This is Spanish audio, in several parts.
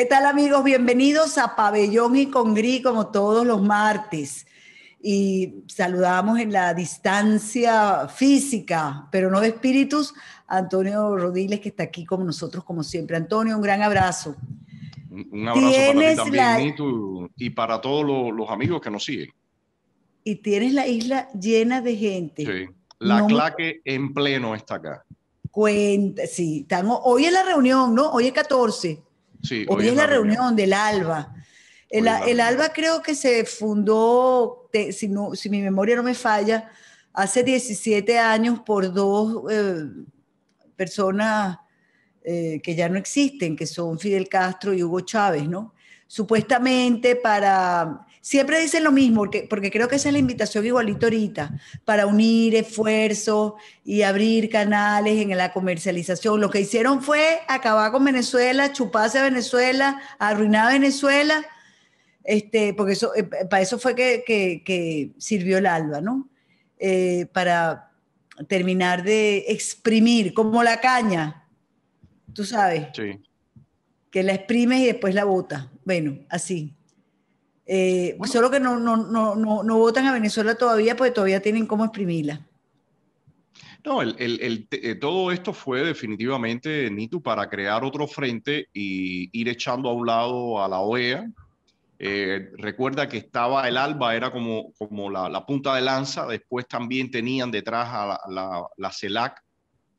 ¿Qué tal amigos? Bienvenidos a Pabellón y Congrí, como todos los martes. Y saludamos en la distancia física, pero no de espíritus, Antonio Rodiles que está aquí con nosotros como siempre. Antonio, un gran abrazo. Un abrazo para ti también, y para todos los, amigos que nos siguen. Y tienes la isla llena de gente. Sí, la claque en pleno está acá. Cuenta, sí, estamos, hoy es la reunión, ¿no? Hoy es 14. Sí, hoy, es la, reunión, del ALBA. El, ALBA creo que se fundó, si, no, si, mi memoria no me falla, hace 17 años por dos eh, personas eh, que ya no existen, que son Fidel Castro y Hugo Chávez, ¿no? Supuestamente para Siempre dicen lo mismo, porque, creo que esa es la invitación igualito ahorita, para unir esfuerzos y abrir canales en la comercialización. Lo que hicieron fue acabar con Venezuela, chuparse a Venezuela, arruinar a Venezuela, este, porque eh, para eso fue que, sirvió el ALBA, ¿no? Eh, para terminar de exprimir, como la caña, tú sabes. Que la exprimes y después la bota. Bueno, así. Eh, solo que no, votan a Venezuela todavía porque todavía tienen cómo exprimirla. No, eh, todo esto fue definitivamente, Nitu, para crear otro frente e ir echando a un lado a la OEA. Eh, recuerda que estaba el ALBA, era como, como la, punta de lanza. Después también tenían detrás a la, CELAC,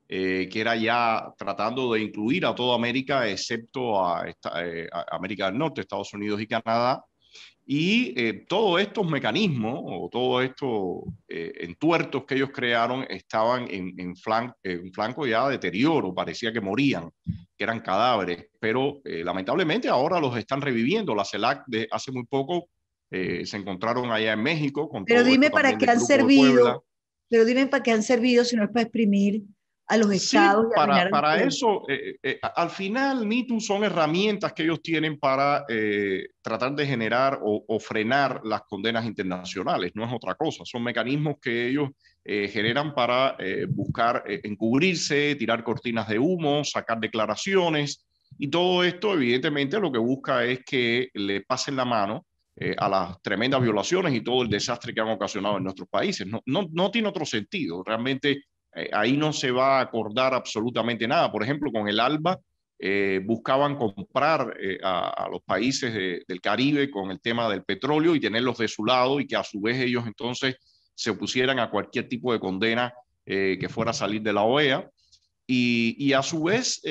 que era ya tratando de incluir a toda América, excepto a América del Norte, Estados Unidos y Canadá. Y eh, todos estos mecanismos o todos estos eh, entuertos que ellos crearon estaban en, en, flan, en, flanco ya deterioro, parecía que morían, que eran cadáveres, pero eh, lamentablemente ahora los están reviviendo. La CELAC de hace muy poco se encontraron allá en México. Con pero dime para qué han servido, pero dime para qué han servido si no es para exprimir a los estados. para, eso, eh, eh, al final, NITU son herramientas que ellos tienen para eh, tratar de generar o, frenar las condenas internacionales, no es otra cosa, son mecanismos que ellos generan para buscar encubrirse, tirar cortinas de humo, sacar declaraciones, y todo esto evidentemente lo que busca es que le pasen la mano a las tremendas violaciones y todo el desastre que han ocasionado en nuestros países. No, no tiene otro sentido. Realmente eh, ahí no se va a acordar absolutamente nada. Por ejemplo, con el ALBA eh, buscaban comprar eh, a, los países del Caribe con el tema del petróleo y tenerlos de su lado y que a su vez ellos entonces se opusieran a cualquier tipo de condena que fuera a salir de la OEA. Y, a su vez,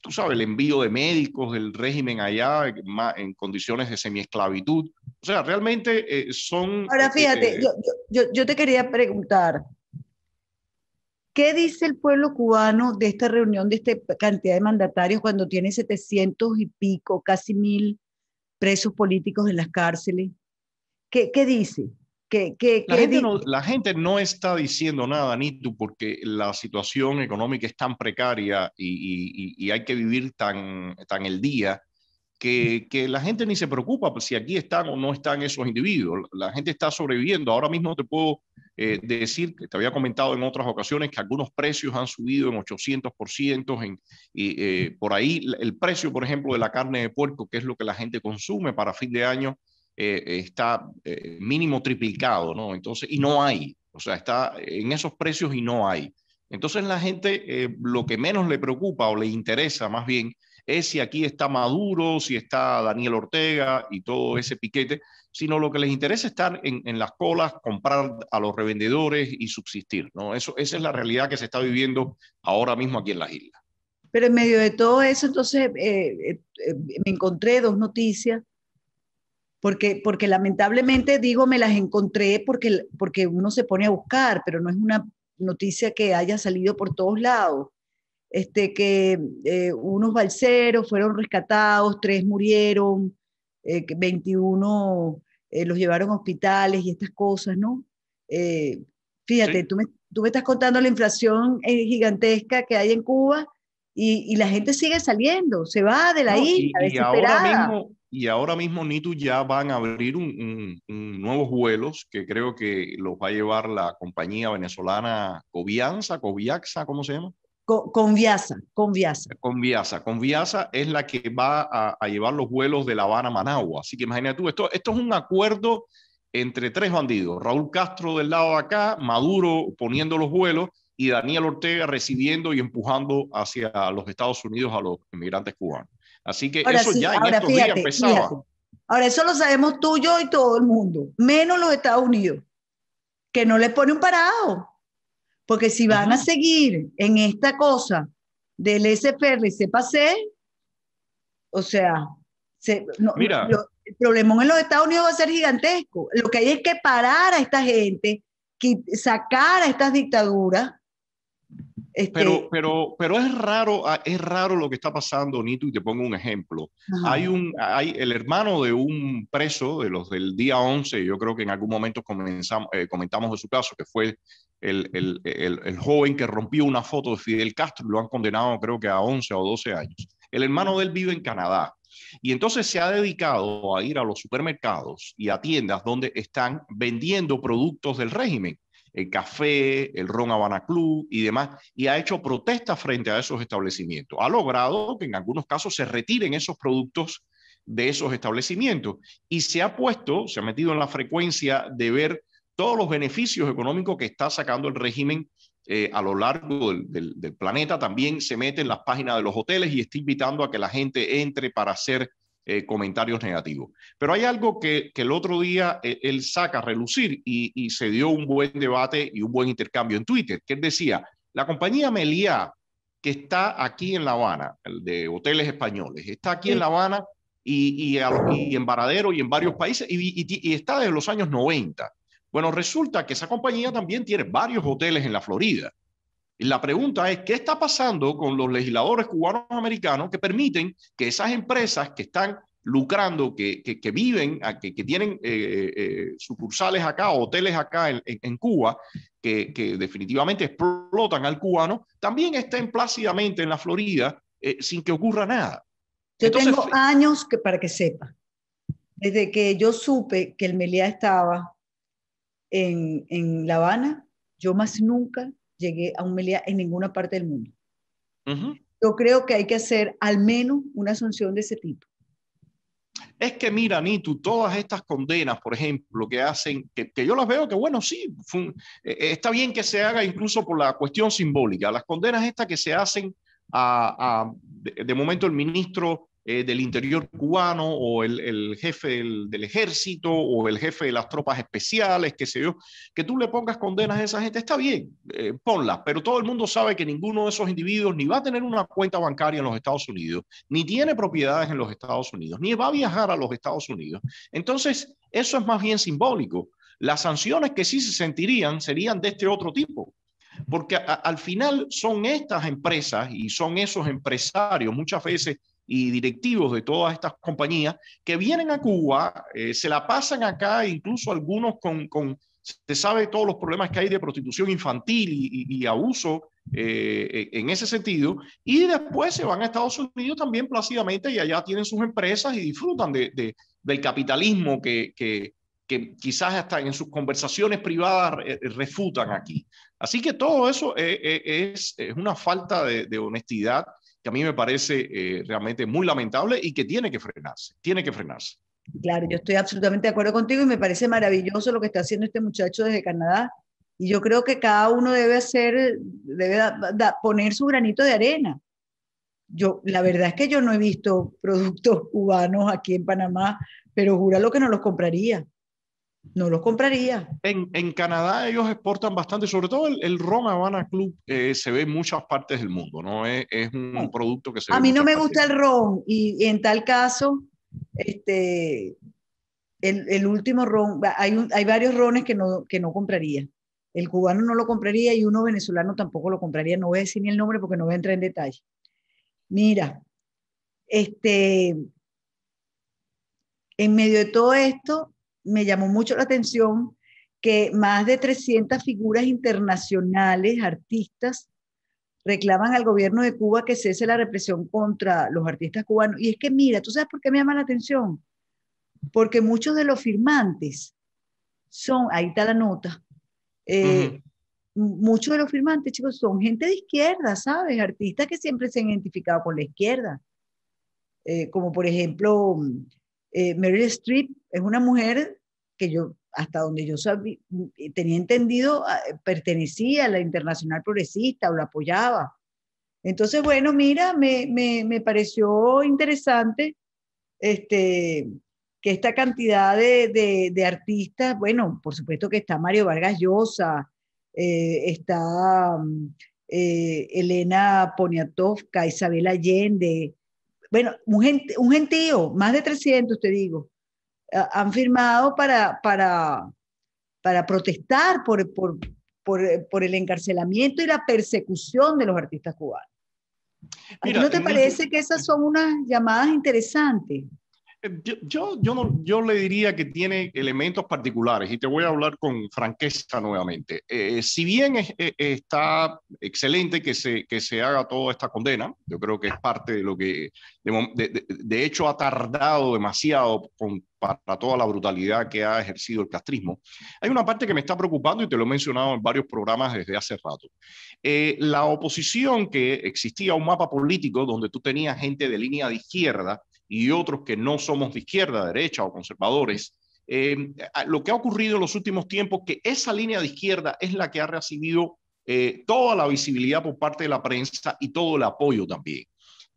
tú sabes, el envío de médicos del régimen allá en condiciones de semiesclavitud. O sea, realmente son... Ahora este, fíjate, yo te quería preguntar, ¿Qué dice el pueblo cubano de esta reunión, de esta cantidad de mandatarios cuando tiene 700 y pico, casi mil presos políticos en las cárceles? ¿Qué, dice? la, gente No, está diciendo nada, Nitu, porque la situación económica es tan precaria y, hay que vivir tan, tan el día que, la gente ni se preocupa pues, si aquí están o no están esos individuos. La gente está sobreviviendo. Ahora mismo te puedo eh, decir, que te había comentado en otras ocasiones, que algunos precios han subido en 800%. En, y, eh, por ahí el precio, por ejemplo, de la carne de puerco, que es lo que la gente consume para fin de año, eh, está mínimo triplicado, ¿no? Entonces, y no hay. O sea, está en esos precios y no hay. Entonces la gente lo que menos le preocupa o le interesa más bien es si aquí está Maduro, si está Daniel Ortega y todo ese piquete, sino lo que les interesa es estar en, las colas, comprar a los revendedores y subsistir. ¿no? Eso, esa es la realidad que se está viviendo ahora mismo aquí en las islas. Pero en medio de todo eso, entonces, eh, eh, eh, me encontré dos noticias porque, porque, lamentablemente digo, me las encontré porque, porque uno se pone a buscar, pero no es una noticia que haya salido por todos lados. Este, que eh, unos balseros fueron rescatados, tres murieron, 21 eh, eh, los llevaron a hospitales y estas cosas, ¿no? fíjate, tú, me, tú, me, estás contando la inflación gigantesca que hay en Cuba y, la gente sigue saliendo, se va de la isla, y, ahora mismo, y ahora Nitu, ya van a abrir un, nuevos vuelos que creo que los va a llevar la compañía venezolana Covianza, Coviaxa, ¿cómo se llama? Con Con Con Viasa. Con Viasa es la que va a, llevar los vuelos de La Habana a Managua. Así que imagínate tú, esto, esto es un acuerdo entre tres bandidos, Raúl Castro del lado de acá, Maduro poniendo los vuelos y Daniel Ortega recibiendo y empujando hacia los Estados Unidos a los inmigrantes cubanos. Así que eso ya en estos días empezaba. Ahora, eso lo sabemos tú, yo y todo el mundo, menos los Estados Unidos, que no les pone un parado. Porque si van a seguir en esta cosa del SPR y se pase, o sea, el problema en los Estados Unidos va a ser gigantesco. Lo que hay es que parar a esta gente, sacar a estas dictaduras. Este pero, pero, pero es raro, ah, es raro lo que está pasando, Nito, y te pongo un ejemplo. Hay un, el hermano de un preso de los del día 11, yo creo que en algún momento comenzamos, eh, comentamos de su caso, que fue el, joven que rompió una foto de Fidel Castro, lo han condenado creo que a 11 o 12 años. El hermano de él vive en Canadá y entonces se ha dedicado a ir a los supermercados y a tiendas donde están vendiendo productos del régimen, el café, el ron Habana Club y demás, y ha hecho protestas frente a esos establecimientos. Ha logrado que en algunos casos se retiren esos productos de esos establecimientos y se ha puesto, se ha metido en la frecuencia de ver todos los beneficios económicos que está sacando el régimen eh, a lo largo del, planeta. También se mete en las páginas de los hoteles y está invitando a que la gente entre para hacer eh, comentarios negativos. Pero hay algo que, el otro día eh, él saca a relucir y, se dio un buen debate y un buen intercambio en Twitter, que él decía, la compañía Meliá, que está aquí en La Habana, el de hoteles españoles, está aquí en La Habana y, y en Varadero y en varios países, y, está desde los años 90. Bueno, resulta que esa compañía también tiene varios hoteles en la Florida. Y la pregunta es, ¿qué está pasando con los legisladores cubanos americanos que permiten que esas empresas que están lucrando, que, que, viven, que, que tienen eh, eh, sucursales acá, hoteles acá en, Cuba, que, definitivamente explotan al cubano, también estén plácidamente en la Florida eh, sin que ocurra nada? Yo tengo años que, para que sepa, desde que yo supe que el Meliá estaba en, La Habana, yo más nunca llegué a un en ninguna parte del mundo. Yo creo que hay que hacer al menos una asunción de ese tipo. Es que mira, Nitu, todas estas condenas, por ejemplo, que hacen, que, yo las veo que bueno, sí, eh, eh, está bien que se haga incluso por la cuestión simbólica, las condenas estas que se hacen a, de, momento el ministro eh, del interior cubano o el, jefe del, ejército o el jefe de las tropas especiales, que se yo, que tú le pongas condenas a esa gente, está bien, ponla eh, ponlas, pero todo el mundo sabe que ninguno de esos individuos ni va a tener una cuenta bancaria en los Estados Unidos, ni tiene propiedades en los Estados Unidos, ni va a viajar a los Estados Unidos. Entonces, eso es más bien simbólico. Las sanciones que sí se sentirían serían de este otro tipo, porque al final son estas empresas y son esos empresarios muchas veces y directivos de todas estas compañías que vienen a Cuba, eh, se la pasan acá, incluso algunos con, con, se sabe todos los problemas que hay de prostitución infantil y, abuso eh, e, en ese sentido, y después se van a Estados Unidos también plácidamente y allá tienen sus empresas y disfrutan de, del capitalismo que, que, quizás hasta en sus conversaciones privadas refutan aquí. Así que todo eso eh, es, una falta de, de honestidad que a mí me parece eh, realmente muy lamentable y que tiene que frenarse, tiene que frenarse. Claro, yo estoy absolutamente de acuerdo contigo y me parece maravilloso lo que está haciendo este muchacho desde Canadá. Y yo creo que cada uno debe hacer, debe poner su granito de arena. Yo, la verdad es que yo no he visto productos cubanos aquí en Panamá, pero júralo que no los compraría no los compraría. En, Canadá ellos exportan bastante, sobre todo el, el ron Habana Club eh, se ve en muchas partes del mundo, ¿no? Es, un, producto que se... A mí no me gusta el ron y, en tal caso, este, el, el último ron, hay, varios rones que no, que no compraría. El cubano no lo compraría y uno venezolano tampoco lo compraría. No voy a decir ni el nombre porque no voy a entrar en detalle. Mira, este, en medio de todo esto, me llamó mucho la atención que más de 300 figuras internacionales, artistas, reclaman al gobierno de Cuba que cese la represión contra los artistas cubanos. Y es que, mira, ¿tú sabes por qué me llama la atención? Porque muchos de los firmantes son, ahí está la nota, eh, muchos de los firmantes, chicos, son gente de izquierda, ¿sabes? Artistas que siempre se han identificado con la izquierda. Eh, como por ejemplo eh, Meryl Streep es una mujer que yo, hasta donde yo tenía entendido, ah, pertenecía a la Internacional Progresista o la apoyaba. Entonces, bueno, mira, me, pareció interesante este, que esta cantidad de, artistas, bueno, por supuesto que está Mario Vargas Llosa, eh, está mm, eh, Elena Poniatowska, Isabel Allende, bueno, un, gente, un gentío, más de 300, te digo, han firmado para, para, para protestar por, por, por el encarcelamiento y la persecución de los artistas cubanos. ¿A ti no te parece que esas son unas llamadas interesantes? Yo, yo, no, yo le diría que tiene elementos particulares y te voy a hablar con franqueza nuevamente. Eh, si bien eh, está excelente que se, que se haga toda esta condena, yo creo que es parte de lo que, de, hecho, ha tardado demasiado para toda la brutalidad que ha ejercido el castrismo. Hay una parte que me está preocupando y te lo he mencionado en varios programas desde hace rato. Eh, la oposición que existía un mapa político donde tú tenías gente de línea de izquierda y otros que no somos de izquierda, derecha o conservadores, eh, lo que ha ocurrido en los últimos tiempos, que esa línea de izquierda es la que ha recibido eh, toda la visibilidad por parte de la prensa y todo el apoyo también.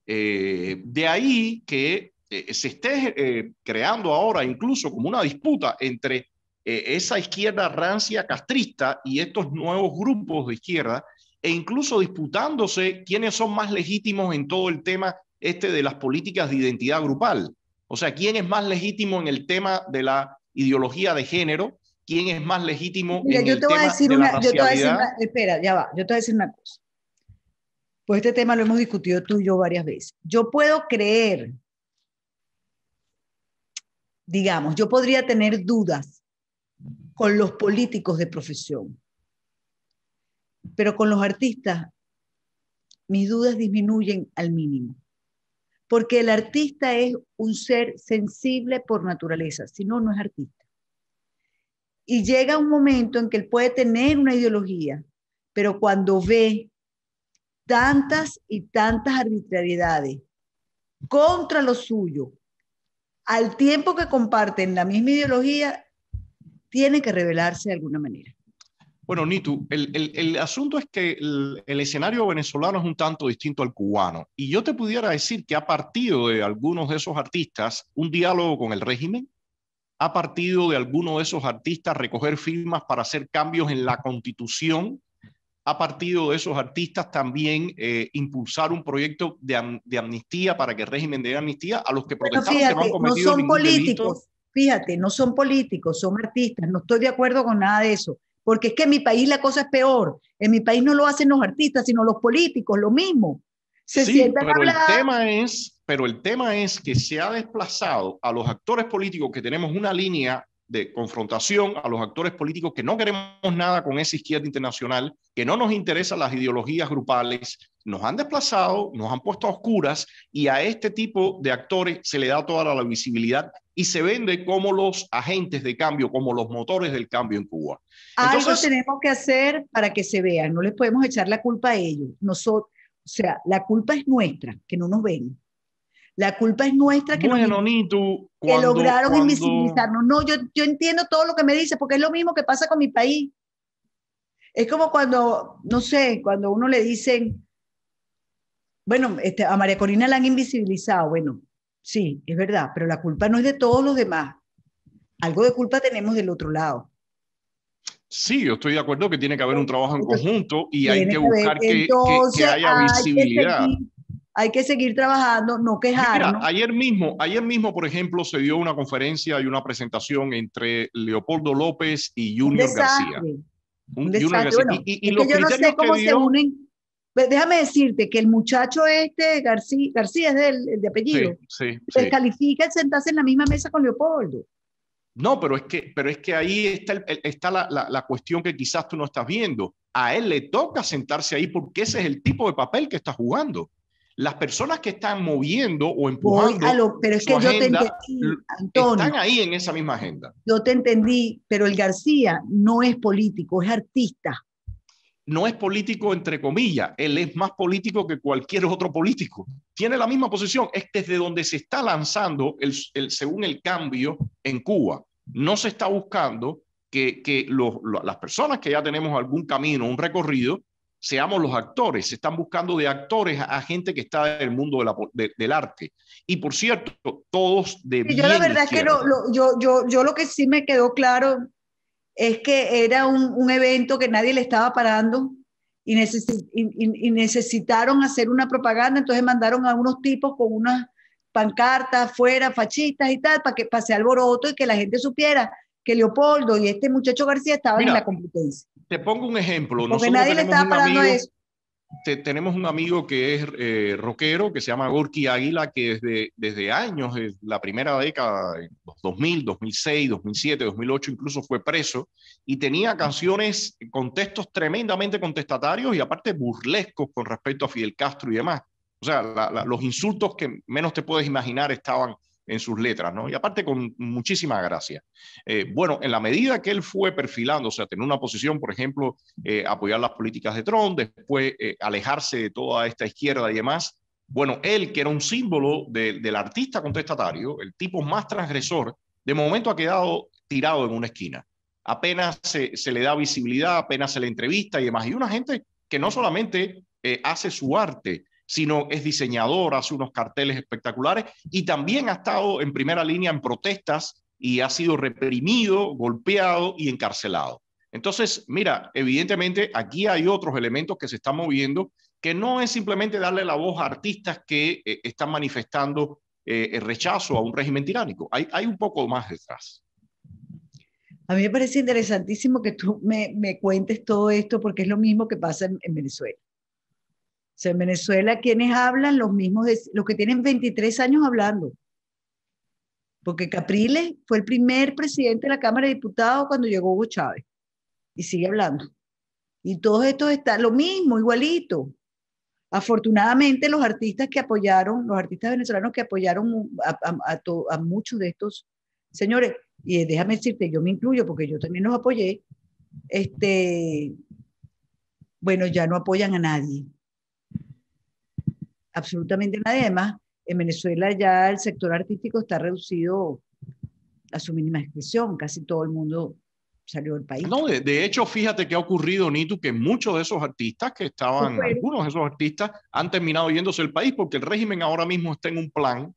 Eh, de ahí que se esté creando ahora incluso como una disputa entre esa izquierda rancia castrista y estos nuevos grupos de izquierda, e incluso disputándose quiénes son más legítimos en todo el tema este de las políticas de identidad grupal. O sea, ¿quién es más legítimo en el tema de la ideología de género? ¿Quién es más legítimo en el te voy tema a decir de una, la yo te voy a decir una, Espera, ya va, yo te voy a decir una cosa. Pues este tema lo hemos discutido tú y yo varias veces. Yo puedo creer, digamos, yo podría tener dudas con los políticos de profesión, pero con los artistas mis dudas disminuyen al mínimo porque el artista es un ser sensible por naturaleza, si no, no es artista. Y llega un momento en que él puede tener una ideología, pero cuando ve tantas y tantas arbitrariedades contra lo suyo, al tiempo que comparten la misma ideología, tiene que revelarse de alguna manera. Bueno, Nitu, el, asunto es que el, escenario venezolano es un tanto distinto al cubano. Y yo te pudiera decir que ha partido de algunos de esos artistas un diálogo con el régimen, ha partido de algunos de esos artistas recoger firmas para hacer cambios en la constitución, ha partido de esos artistas también eh, impulsar un proyecto de, amnistía para que el régimen dé amnistía a los que protestaron que no han cometido son políticos. fíjate, no son políticos, son artistas, no estoy de acuerdo con nada de eso, porque es que en mi país la cosa es peor. En mi país no lo hacen los artistas, sino los políticos, lo mismo. Se sí, pero el tema es, pero el tema es que se ha desplazado a los actores políticos que tenemos una línea de confrontación a los actores políticos que no queremos nada con esa izquierda internacional, que no nos interesan las ideologías grupales, nos han desplazado, nos han puesto a oscuras y a este tipo de actores se le da toda la visibilidad y se vende como los agentes de cambio, como los motores del cambio en Cuba. Algo tenemos que hacer para que se vean, no les podemos echar la culpa a ellos. Nosotros, o sea, la culpa es nuestra, que no nos ven. La culpa es nuestra que, no. lograron invisibilizarnos. No, yo, yo entiendo todo lo que me dice, porque es lo mismo que pasa con mi país. Es como cuando, no sé, cuando uno le dicen, bueno, este, a María Corina la han invisibilizado, bueno, sí, es verdad, pero la culpa no es de todos los demás. Algo de culpa tenemos del otro lado. Sí, yo estoy de acuerdo que tiene que haber un trabajo en conjunto y hay que buscar que, haya visibilidad. Hay que, seguir, trabajando, no quejarnos. ayer mismo, ayer mismo, por ejemplo, se dio una conferencia y una presentación entre Leopoldo López y Junior García. Un, desafío. y, yo no sé cómo se unen Déjame decirte que el muchacho este, García, García es el de apellido, se califica el sentarse en la misma mesa con Leopoldo. No, pero es que, pero es que ahí está, está la, la, cuestión que quizás tú no estás viendo. A él le toca sentarse ahí porque ese es el tipo de papel que está jugando. Las personas que están moviendo o empujando. Lo, pero es que yo te entendí, Están ahí en esa misma agenda. Yo te entendí, pero el García no es político, es artista no es político entre comillas, él es más político que cualquier otro político. Tiene la misma posición, es desde donde se está lanzando según el cambio en Cuba. No se está buscando que, las personas que ya tenemos algún camino, un recorrido, seamos los actores. Se están buscando de actores a, gente que está en el mundo del arte. Y por cierto, todos de... la verdad que yo, yo lo que sí me quedó claro es que era un, evento que nadie le estaba parando y, necesitaron hacer una propaganda, entonces mandaron a unos tipos con unas pancartas fuera, fachistas y tal, para que pase alboroto y que la gente supiera que Leopoldo y este muchacho García estaban en la competencia. Te pongo un ejemplo. Porque nadie le estaba parando a eso tenemos un amigo que es eh, rockero, que se llama Gorky Águila, que desde, desde años, es la primera década, 2000, 2006, 2007, 2008, incluso fue preso, y tenía canciones con textos tremendamente contestatarios y aparte burlescos con respecto a Fidel Castro y demás. O sea, los insultos que menos te puedes imaginar estaban en sus letras, ¿no? Y aparte con muchísima gracia. Eh, bueno, en la medida que él fue perfilando, o sea, tener una posición, por ejemplo, eh, apoyar las políticas de Trump, después eh, alejarse de toda esta izquierda y demás, bueno, él que era un símbolo del artista contestatario, el tipo más transgresor, de momento ha quedado tirado en una esquina. Apenas se, se le da visibilidad, apenas se le entrevista y demás. Y una gente que no solamente hace su arte, sino es diseñador, hace unos carteles espectaculares y también ha estado en primera línea en protestas y ha sido reprimido, golpeado y encarcelado. Entonces, mira, evidentemente aquí hay otros elementos que se están moviendo, que no es simplemente darle la voz a artistas que eh, están manifestando eh, el rechazo a un régimen tiránico. Hay, un poco más detrás. A mí me parece interesantísimo que tú me, cuentes todo esto porque es lo mismo que pasa en Venezuela en Venezuela, quienes hablan? Los mismos, los que tienen 23 años hablando. Porque Capriles fue el primer presidente de la Cámara de Diputados cuando llegó Hugo Chávez. Y sigue hablando. Y todos estos están lo mismo, igualito. Afortunadamente, los artistas que apoyaron, los artistas venezolanos que apoyaron a, muchos de estos señores, y eh, déjame decirte, yo me incluyo porque yo también los apoyé, este, bueno, ya no apoyan a nadie absolutamente nada. Además, en Venezuela ya el sector artístico está reducido a su mínima expresión, casi todo el mundo salió del país. No, de, hecho, fíjate que ha ocurrido, Nitu, que muchos de esos artistas que estaban, algunos de esos artistas han terminado yéndose el país porque el régimen ahora mismo está en un plan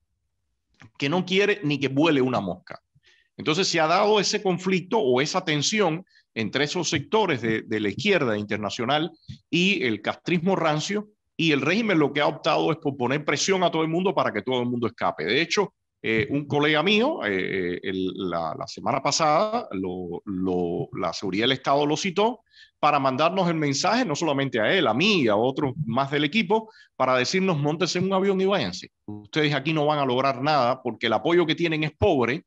que no quiere ni que vuele una mosca. Entonces se ha dado ese conflicto o esa tensión entre esos sectores de, de la izquierda internacional y el castrismo rancio, y el régimen lo que ha optado es por poner presión a todo el mundo para que todo el mundo escape. De hecho, eh, un colega mío, eh, eh, la, semana pasada, la seguridad del Estado lo citó para mandarnos el mensaje, no solamente a él, a mí, y a otros más del equipo, para decirnos, montes en un avión y váyanse. Ustedes aquí no van a lograr nada porque el apoyo que tienen es pobre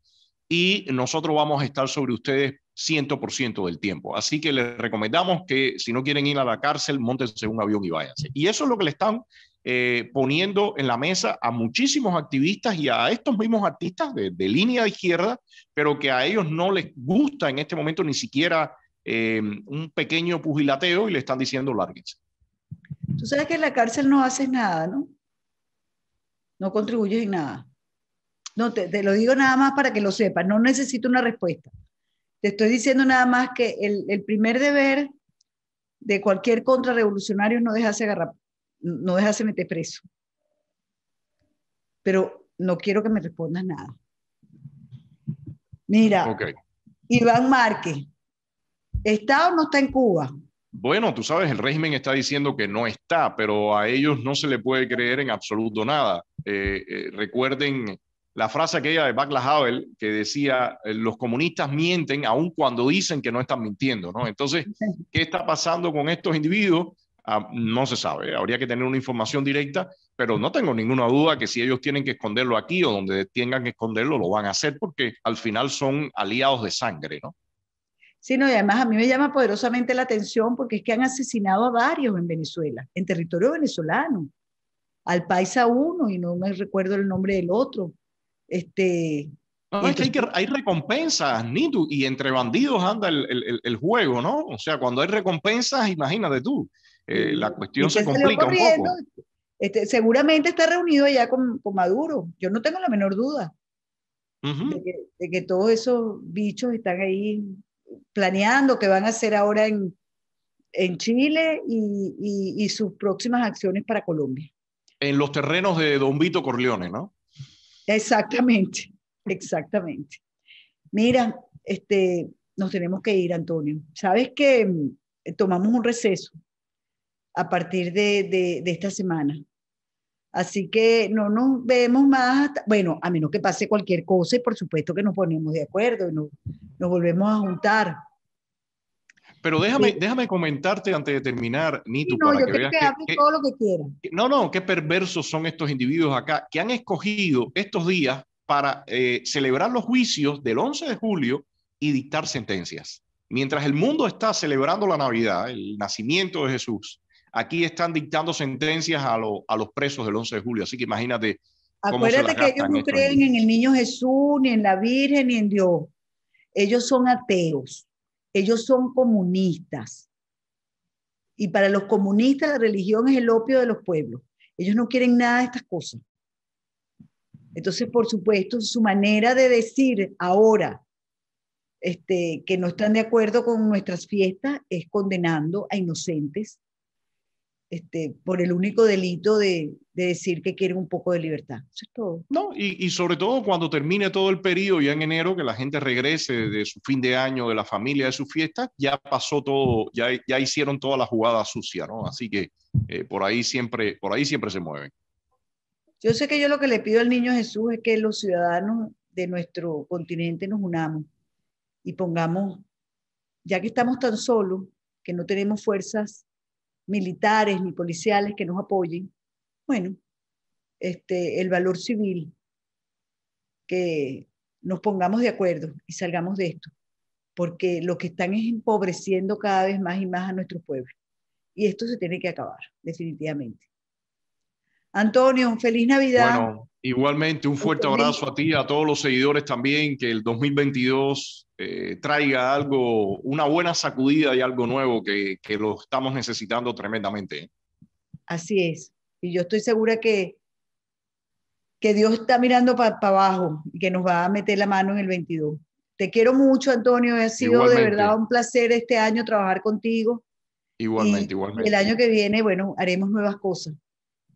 y nosotros vamos a estar sobre ustedes 100% del tiempo. Así que les recomendamos que si no quieren ir a la cárcel, montense un avión y váyanse. Y eso es lo que le están eh, poniendo en la mesa a muchísimos activistas y a estos mismos artistas de, línea de izquierda, pero que a ellos no les gusta en este momento ni siquiera eh, un pequeño pugilateo y le están diciendo lárguense. Tú sabes que en la cárcel no haces nada, ¿no? No contribuyes en nada. No, te, lo digo nada más para que lo sepas, no necesito una respuesta. Te estoy diciendo nada más que el, primer deber de cualquier contrarrevolucionario es no dejarse agarrar, no dejarse meter preso. Pero no quiero que me respondas nada. Mira, okay. Iván Márquez, ¿está o no está en Cuba? Bueno, tú sabes, el régimen está diciendo que no está, pero a ellos no se le puede creer en absoluto nada. Eh, eh, recuerden la frase aquella de Bacla Havel que decía, eh, los comunistas mienten aun cuando dicen que no están mintiendo, ¿no? Entonces, ¿qué está pasando con estos individuos? Ah, no se sabe, habría que tener una información directa, pero no tengo ninguna duda que si ellos tienen que esconderlo aquí o donde tengan que esconderlo, lo van a hacer porque al final son aliados de sangre, ¿no? Sí, no, y además a mí me llama poderosamente la atención porque es que han asesinado a varios en Venezuela, en territorio venezolano, al paisa uno y no me recuerdo el nombre del otro este, que hay, que recompensas, Nitu, y entre bandidos anda el, juego, ¿no? O sea, cuando hay recompensas, imagínate tú, eh, la cuestión se complica un poco. Este, seguramente está reunido ya con, Maduro, yo no tengo la menor duda de, que, todos esos bichos están ahí planeando qué van a hacer ahora en, Chile y, y, y sus próximas acciones para Colombia. En los terrenos de Don Vito Corleone, ¿no? Exactamente, exactamente. Mira, este, nos tenemos que ir, Antonio. Sabes que tomamos un receso a partir de, esta semana. Así que no nos vemos más, bueno, a menos que pase cualquier cosa y por supuesto que nos ponemos de acuerdo y nos volvemos a juntar. Pero déjame, déjame comentarte antes de terminar, Nito, no, yo que que, todo lo que quieras. No, no, qué perversos son estos individuos acá que han escogido estos días para eh, celebrar los juicios del 11 de julio y dictar sentencias. Mientras el mundo está celebrando la Navidad, el nacimiento de Jesús, aquí están dictando sentencias a, los presos del 11 de julio. Así que imagínate. Acuérdate que ellos no creen en el niño Jesús, ni en la Virgen, ni en Dios. Ellos son ateos. Ellos son comunistas. Y para los comunistas la religión es el opio de los pueblos. Ellos no quieren nada de estas cosas. Entonces, por supuesto, su manera de decir ahora este, que no están de acuerdo con nuestras fiestas es condenando a inocentes este, por el único delito de, decir que quieren un poco de libertad. Eso es todo. No, y, sobre todo cuando termine todo el periodo, ya en enero, que la gente regrese de su fin de año, de la familia, de su fiesta, ya pasó todo, ya, ya hicieron toda la jugada sucia, ¿no? Así que eh, por, ahí siempre, por ahí siempre se mueven. Yo sé que yo lo que le pido al niño Jesús es que los ciudadanos de nuestro continente nos unamos y pongamos, ya que estamos tan solos, que no tenemos fuerzas militares ni policiales que nos apoyen. Bueno, este, el valor civil, que nos pongamos de acuerdo y salgamos de esto, porque lo que están es empobreciendo cada vez más y más a nuestro pueblo. Y esto se tiene que acabar, definitivamente. Antonio, un feliz Navidad. Bueno, igualmente, un fuerte abrazo a ti, a todos los seguidores también, que el 2022 eh, traiga algo, una buena sacudida y algo nuevo que, lo estamos necesitando tremendamente. Así es. Y yo estoy segura que, que Dios está mirando para abajo y que nos va a meter la mano en el 22. Te quiero mucho, Antonio. Ha sido de verdad un placer este año trabajar contigo. Igualmente, y El año que viene, bueno, haremos nuevas cosas.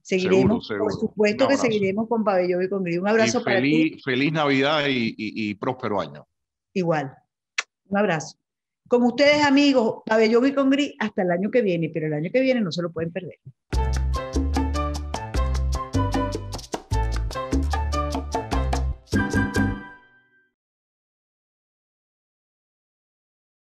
Seguiremos, por supuesto que seguiremos con Pabellón y con Un abrazo para ti. Feliz Navidad y, próspero año. Igual. Un abrazo. Como ustedes, amigos, Pabellón y con hasta el año que viene, pero el año que viene no se lo pueden perder.